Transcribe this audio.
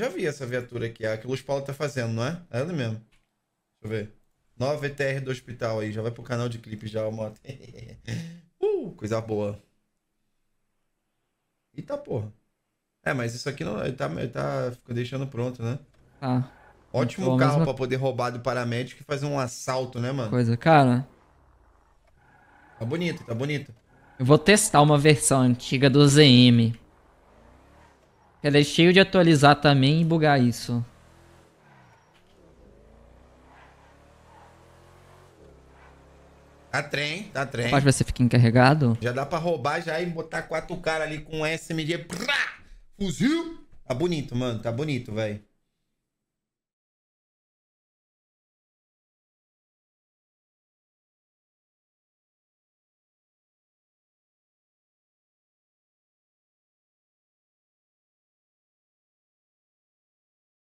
Já vi essa viatura aqui, a que o Luiz Paulo tá fazendo, não é? É ela mesmo. Deixa eu ver. Nova VTR do hospital aí, já vai pro canal de clipe já a moto. uh, coisa boa. Eita tá, porra. É, mas isso aqui não, ele tá, ele tá deixando pronto, né? Tá. Ah, Ótimo então, carro mesmo... pra poder roubar do paramédico e fazer um assalto, né, mano? Coisa, cara. Tá bonito, tá bonito. Eu vou testar uma versão antiga do ZM ela é cheio de atualizar também e bugar isso. Tá trem, tá trem. Capaz você fica encarregado? Já dá pra roubar já e botar quatro caras ali com SMG. Prá! Fuzil! Tá bonito, mano. Tá bonito, velho.